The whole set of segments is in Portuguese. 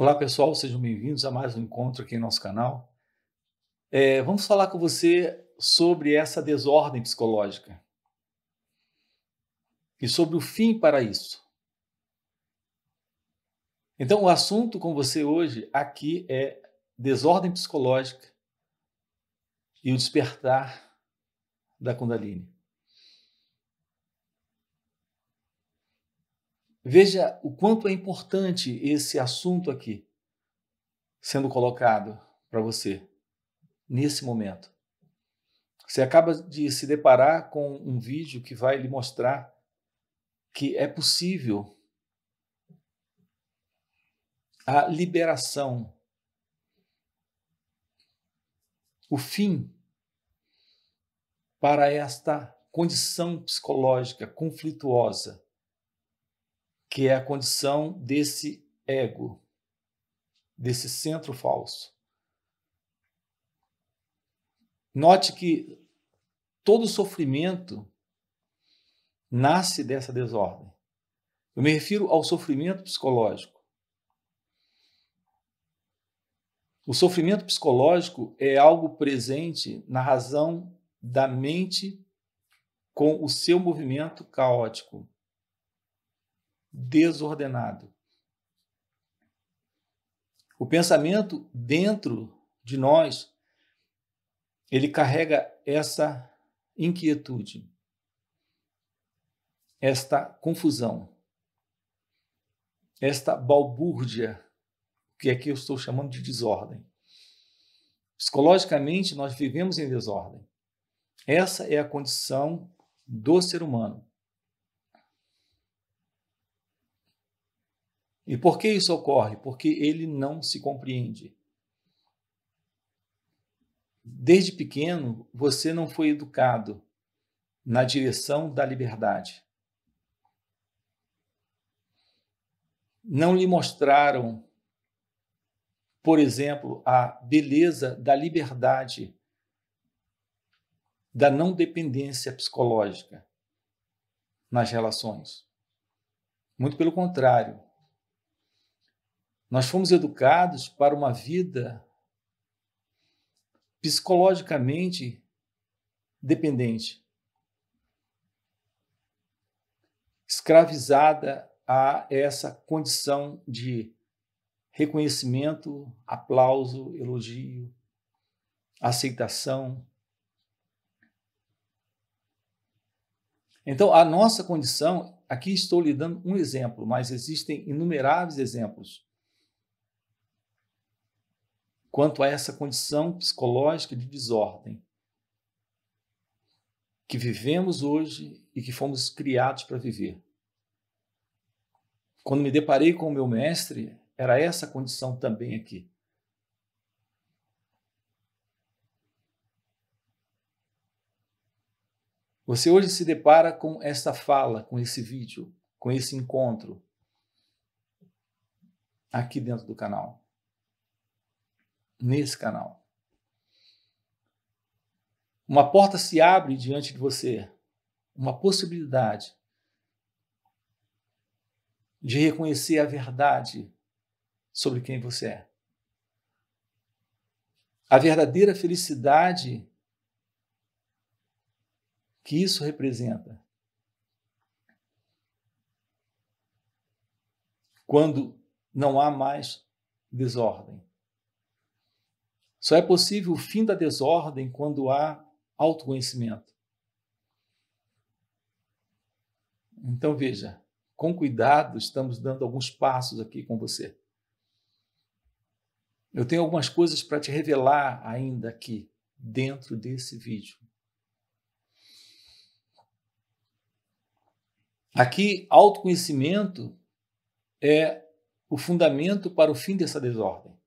Olá pessoal, sejam bem-vindos a mais um encontro aqui em nosso canal. É, vamos falar com você sobre essa desordem psicológica e sobre o fim para isso. Então, o assunto com você hoje aqui é desordem psicológica e o despertar da Kundalini. Veja o quanto é importante esse assunto aqui sendo colocado para você nesse momento. Você acaba de se deparar com um vídeo que vai lhe mostrar que é possível a liberação, o fim para esta condição psicológica conflituosa que é a condição desse ego, desse centro falso. Note que todo sofrimento nasce dessa desordem. Eu me refiro ao sofrimento psicológico. O sofrimento psicológico é algo presente na razão da mente com o seu movimento caótico desordenado. O pensamento dentro de nós, ele carrega essa inquietude, esta confusão, esta balbúrdia, que aqui eu estou chamando de desordem. Psicologicamente, nós vivemos em desordem. Essa é a condição do ser humano. E por que isso ocorre? Porque ele não se compreende. Desde pequeno, você não foi educado na direção da liberdade. Não lhe mostraram, por exemplo, a beleza da liberdade, da não dependência psicológica nas relações. Muito pelo contrário, nós fomos educados para uma vida psicologicamente dependente, escravizada a essa condição de reconhecimento, aplauso, elogio, aceitação. Então, a nossa condição, aqui estou lhe dando um exemplo, mas existem inumeráveis exemplos quanto a essa condição psicológica de desordem que vivemos hoje e que fomos criados para viver. Quando me deparei com o meu mestre, era essa condição também aqui. Você hoje se depara com esta fala, com esse vídeo, com esse encontro aqui dentro do canal nesse canal. Uma porta se abre diante de você, uma possibilidade de reconhecer a verdade sobre quem você é. A verdadeira felicidade que isso representa. Quando não há mais desordem. Só é possível o fim da desordem quando há autoconhecimento. Então veja, com cuidado, estamos dando alguns passos aqui com você. Eu tenho algumas coisas para te revelar ainda aqui, dentro desse vídeo. Aqui, autoconhecimento é o fundamento para o fim dessa desordem.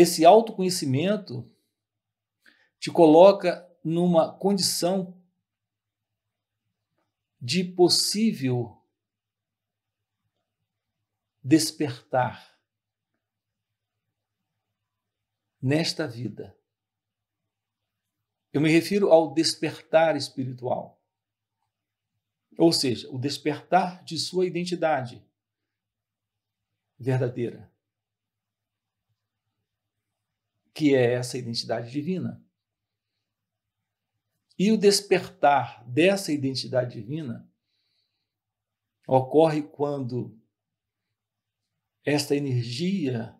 Esse autoconhecimento te coloca numa condição de possível despertar nesta vida. Eu me refiro ao despertar espiritual. Ou seja, o despertar de sua identidade verdadeira que é essa identidade divina. E o despertar dessa identidade divina ocorre quando esta energia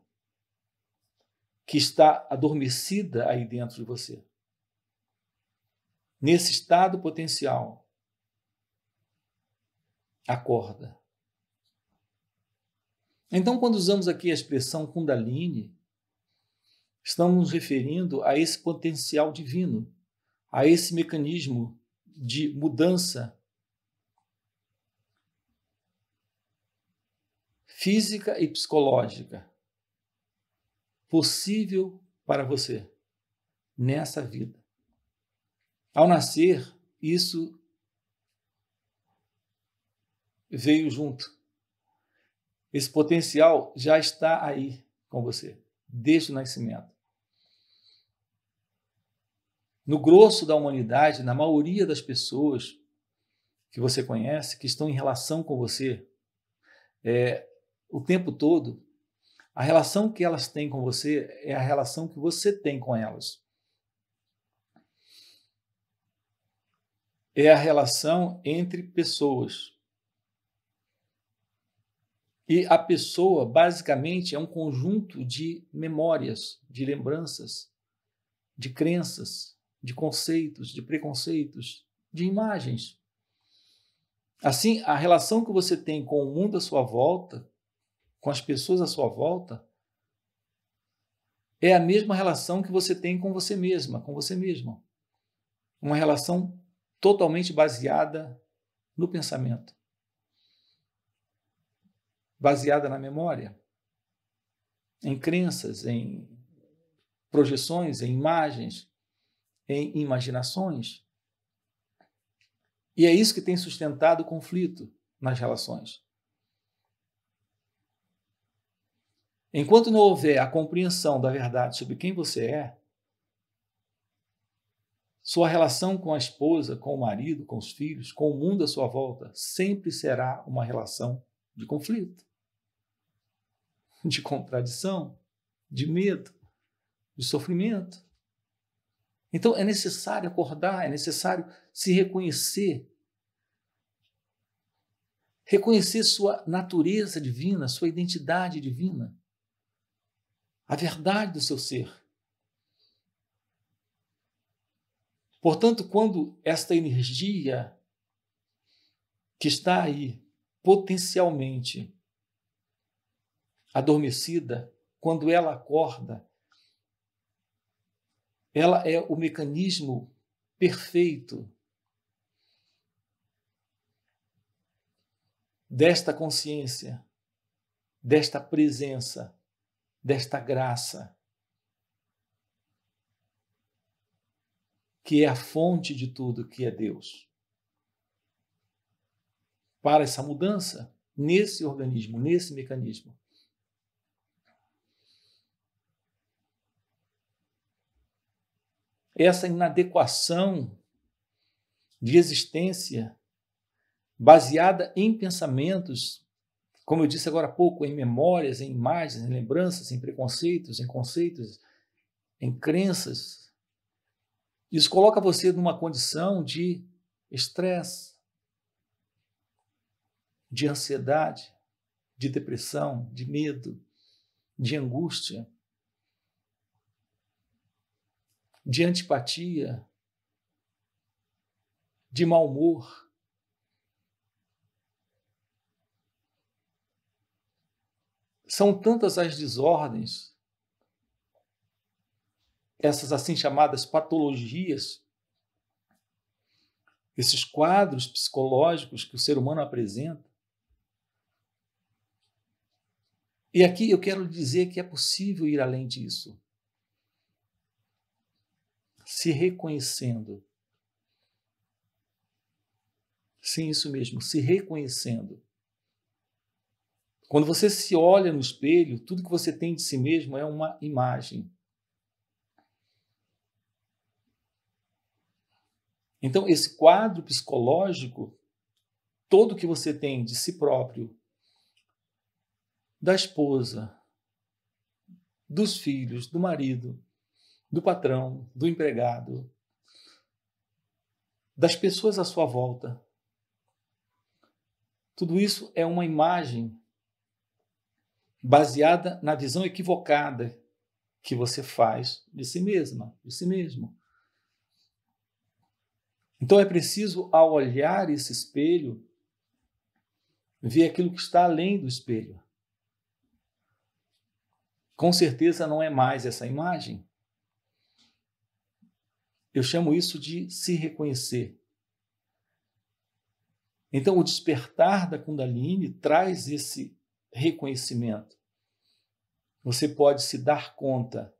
que está adormecida aí dentro de você, nesse estado potencial, acorda. Então, quando usamos aqui a expressão Kundalini, Estamos nos referindo a esse potencial divino, a esse mecanismo de mudança física e psicológica possível para você nessa vida. Ao nascer, isso veio junto. Esse potencial já está aí com você desde o nascimento no grosso da humanidade, na maioria das pessoas que você conhece, que estão em relação com você, é, o tempo todo, a relação que elas têm com você é a relação que você tem com elas. É a relação entre pessoas. E a pessoa, basicamente, é um conjunto de memórias, de lembranças, de crenças, de conceitos, de preconceitos, de imagens. Assim, a relação que você tem com o mundo à sua volta, com as pessoas à sua volta, é a mesma relação que você tem com você mesma, com você mesmo. Uma relação totalmente baseada no pensamento, baseada na memória, em crenças, em projeções, em imagens, em imaginações. E é isso que tem sustentado o conflito nas relações. Enquanto não houver a compreensão da verdade sobre quem você é, sua relação com a esposa, com o marido, com os filhos, com o mundo à sua volta, sempre será uma relação de conflito, de contradição, de medo, de sofrimento. Então é necessário acordar, é necessário se reconhecer. Reconhecer sua natureza divina, sua identidade divina, a verdade do seu ser. Portanto, quando esta energia que está aí potencialmente adormecida, quando ela acorda, ela é o mecanismo perfeito desta consciência, desta presença, desta graça, que é a fonte de tudo que é Deus. Para essa mudança, nesse organismo, nesse mecanismo, essa inadequação de existência baseada em pensamentos, como eu disse agora há pouco, em memórias, em imagens, em lembranças, em preconceitos, em conceitos, em crenças. Isso coloca você numa condição de estresse, de ansiedade, de depressão, de medo, de angústia. de antipatia, de mau humor. São tantas as desordens, essas assim chamadas patologias, esses quadros psicológicos que o ser humano apresenta. E aqui eu quero dizer que é possível ir além disso se reconhecendo. Sim, isso mesmo, se reconhecendo. Quando você se olha no espelho, tudo que você tem de si mesmo é uma imagem. Então, esse quadro psicológico, todo que você tem de si próprio, da esposa, dos filhos, do marido, do patrão, do empregado, das pessoas à sua volta. Tudo isso é uma imagem baseada na visão equivocada que você faz de si mesma, de si mesmo. Então é preciso, ao olhar esse espelho, ver aquilo que está além do espelho. Com certeza não é mais essa imagem. Eu chamo isso de se reconhecer. Então, o despertar da Kundalini traz esse reconhecimento. Você pode se dar conta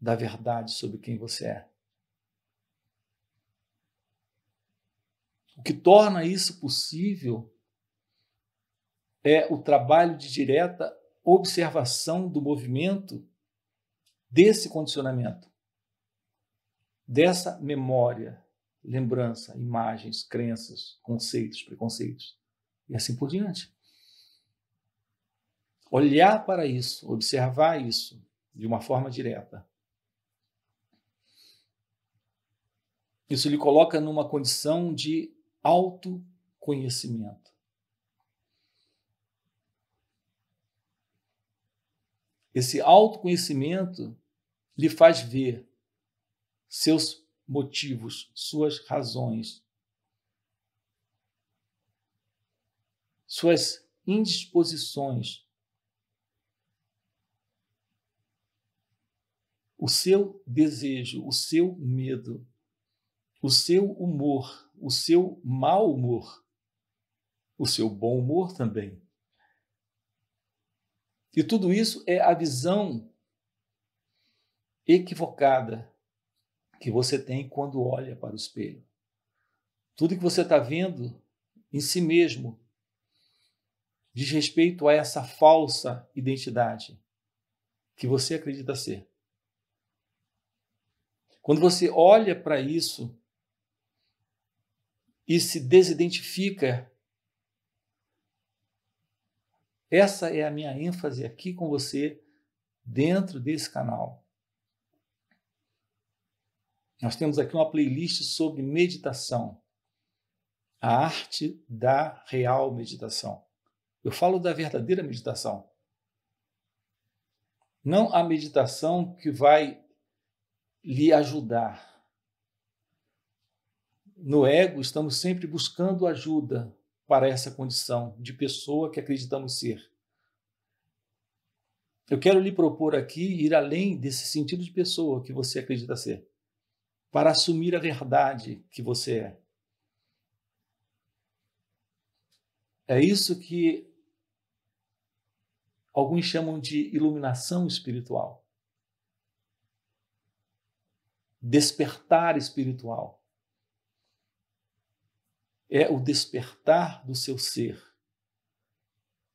da verdade sobre quem você é. O que torna isso possível é o trabalho de direta observação do movimento desse condicionamento dessa memória, lembrança, imagens, crenças, conceitos, preconceitos e assim por diante. Olhar para isso, observar isso de uma forma direta. Isso lhe coloca numa condição de autoconhecimento. Esse autoconhecimento lhe faz ver seus motivos, suas razões, suas indisposições, o seu desejo, o seu medo, o seu humor, o seu mau humor, o seu bom humor também. E tudo isso é a visão equivocada que você tem quando olha para o espelho. Tudo que você está vendo em si mesmo diz respeito a essa falsa identidade que você acredita ser. Quando você olha para isso e se desidentifica, essa é a minha ênfase aqui com você dentro desse canal. Nós temos aqui uma playlist sobre meditação, a arte da real meditação. Eu falo da verdadeira meditação. Não a meditação que vai lhe ajudar. No ego, estamos sempre buscando ajuda para essa condição de pessoa que acreditamos ser. Eu quero lhe propor aqui ir além desse sentido de pessoa que você acredita ser para assumir a verdade que você é. É isso que alguns chamam de iluminação espiritual. Despertar espiritual. É o despertar do seu ser.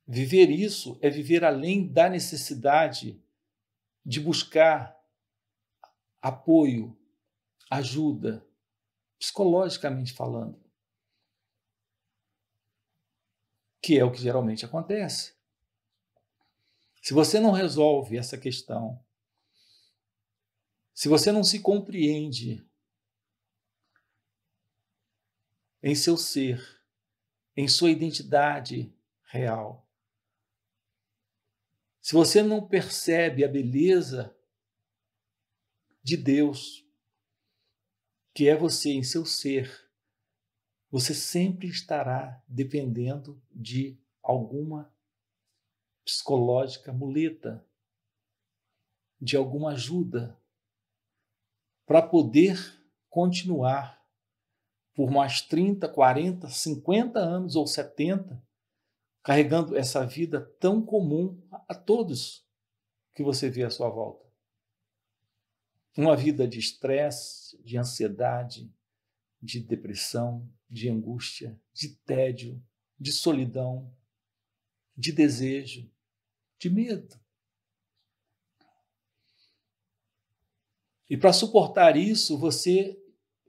Viver isso é viver além da necessidade de buscar apoio, ajuda, psicologicamente falando. Que é o que geralmente acontece. Se você não resolve essa questão, se você não se compreende em seu ser, em sua identidade real, se você não percebe a beleza de Deus que é você em seu ser, você sempre estará dependendo de alguma psicológica muleta, de alguma ajuda, para poder continuar por mais 30, 40, 50 anos ou 70, carregando essa vida tão comum a todos que você vê à sua volta uma vida de estresse, de ansiedade, de depressão, de angústia, de tédio, de solidão, de desejo, de medo. E para suportar isso, você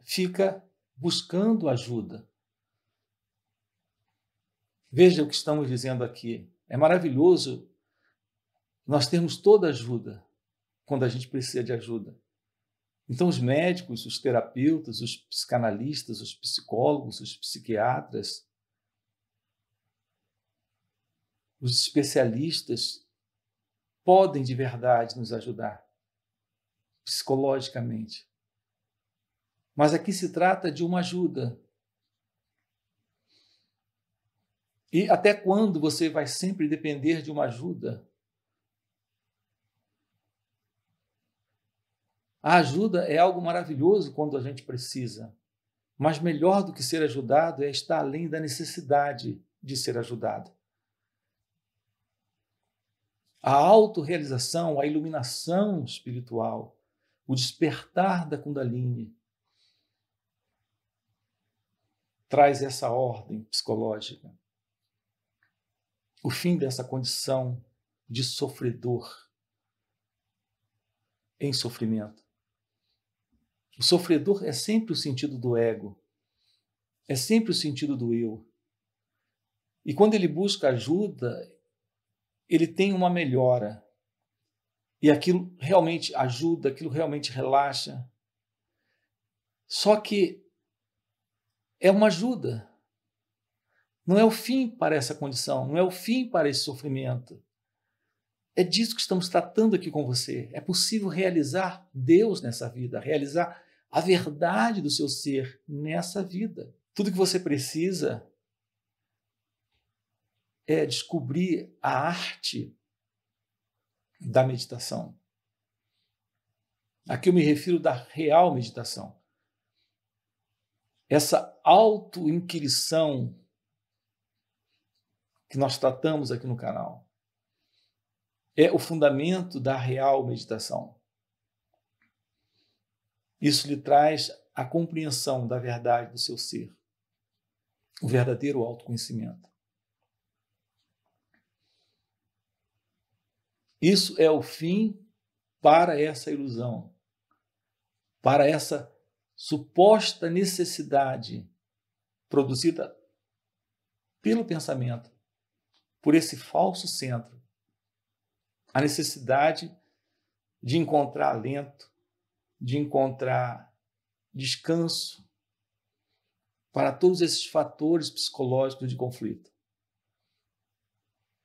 fica buscando ajuda. Veja o que estamos dizendo aqui. É maravilhoso nós termos toda ajuda quando a gente precisa de ajuda. Então, os médicos, os terapeutas, os psicanalistas, os psicólogos, os psiquiatras, os especialistas podem de verdade nos ajudar psicologicamente. Mas aqui se trata de uma ajuda. E até quando você vai sempre depender de uma ajuda A ajuda é algo maravilhoso quando a gente precisa, mas melhor do que ser ajudado é estar além da necessidade de ser ajudado. A autorrealização, a iluminação espiritual, o despertar da Kundalini, traz essa ordem psicológica. O fim dessa condição de sofredor em sofrimento. O sofredor é sempre o sentido do ego, é sempre o sentido do eu. E quando ele busca ajuda, ele tem uma melhora. E aquilo realmente ajuda, aquilo realmente relaxa. Só que é uma ajuda. Não é o fim para essa condição, não é o fim para esse sofrimento. É disso que estamos tratando aqui com você. É possível realizar Deus nessa vida, realizar a verdade do seu ser nessa vida. Tudo que você precisa é descobrir a arte da meditação. Aqui eu me refiro da real meditação. Essa auto auto-inquirição que nós tratamos aqui no canal é o fundamento da real meditação. Isso lhe traz a compreensão da verdade do seu ser, o verdadeiro autoconhecimento. Isso é o fim para essa ilusão, para essa suposta necessidade produzida pelo pensamento, por esse falso centro a necessidade de encontrar alento, de encontrar descanso para todos esses fatores psicológicos de conflito.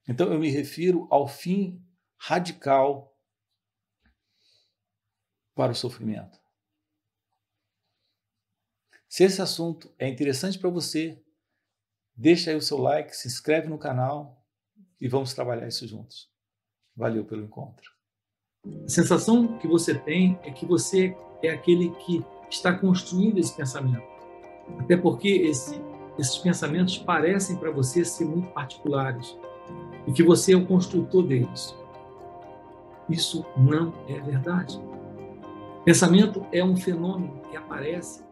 Então eu me refiro ao fim radical para o sofrimento. Se esse assunto é interessante para você, deixa aí o seu like, se inscreve no canal e vamos trabalhar isso juntos. Valeu pelo encontro. A sensação que você tem é que você é aquele que está construindo esse pensamento. Até porque esse, esses pensamentos parecem para você ser muito particulares e que você é o construtor deles. Isso não é verdade. Pensamento é um fenômeno que aparece